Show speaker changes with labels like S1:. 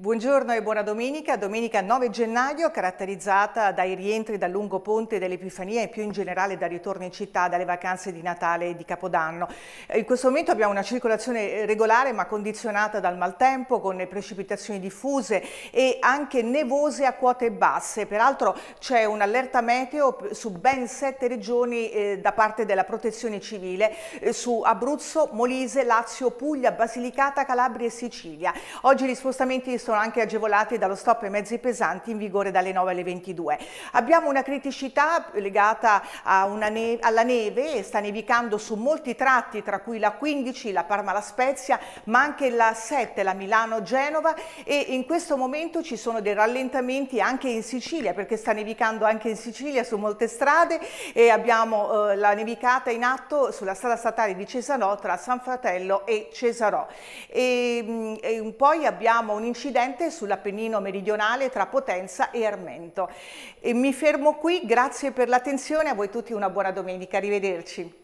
S1: Buongiorno e buona domenica. Domenica 9 gennaio, caratterizzata dai rientri dal lungo ponte dell'Epifania e più in generale dal ritorno in città dalle vacanze di Natale e di Capodanno. Eh, in questo momento abbiamo una circolazione eh, regolare ma condizionata dal maltempo con precipitazioni diffuse e anche nevose a quote basse. Peraltro c'è un'allerta meteo su ben sette regioni eh, da parte della protezione civile su Abruzzo, Molise, Lazio, Puglia, Basilicata, Calabria e Sicilia. Oggi gli spostamenti sono sono anche agevolati dallo stop ai mezzi pesanti in vigore dalle 9 alle 22. Abbiamo una criticità legata ne alla neve, sta nevicando su molti tratti, tra cui la 15, la Parma-La Spezia, ma anche la 7, la Milano-Genova e in questo momento ci sono dei rallentamenti anche in Sicilia perché sta nevicando anche in Sicilia su molte strade e abbiamo eh, la nevicata in atto sulla strada statale di Cesarò tra San Fratello e Cesarò. E, mm, e poi abbiamo un incidente presente sull'Appennino meridionale tra Potenza e Armento. E mi fermo qui, grazie per l'attenzione, a voi tutti una buona domenica, arrivederci.